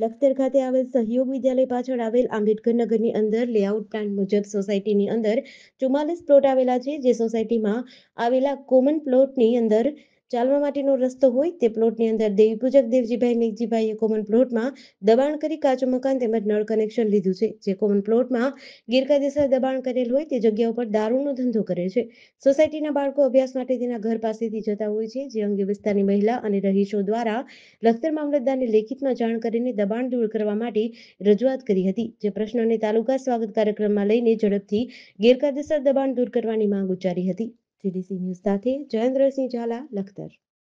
લખતર ખાતે આવેલ સહયોગ વિદ્યાલય પાછળ આવેલ આંબેડકર નગરની અંદર લેઆઉટ પ્લાન મુજબ સોસાયટીની અંદર ચુમ્માલીસ પ્લોટ આવેલા છે જે સોસાયટીમાં આવેલા કોમન પ્લોટની અંદર ચાલવા માટેનો રસ્તો હોય તે પ્લોટની અંદર દેવીપૂજક દેવજીભાઈ મેઘજીભાઈએ કોમન પ્લોટમાં દબાણ કરી કાચું મકાન તેમજ નળ કનેક્શન લીધું છે જે કોમન પ્લોટમાં ગેરકાયદેસર દબાણ કરેલ હોય તે જગ્યા ઉપર દારૂનો ધંધો કરે છે સોસાયટીના બાળકો અભ્યાસ માટે તેના ઘર પાસેથી જતા હોય છે જે અંગે વિસ્તારની મહિલા અને રહીશો દ્વારા લખતર મામલતદારને લેખિતમાં જાણ કરીને દબાણ દૂર કરવા માટે રજૂઆત કરી હતી જે પ્રશ્નોને તાલુકા સ્વાગત કાર્યક્રમમાં લઈને ઝડપથી ગેરકાયદેસર દબાણ દૂર કરવાની માંગ ઉચ્ચારી હતી સીડીસી ન્યૂઝ સાથે જયેન્દ્રસિંહ ઝાલા લખતર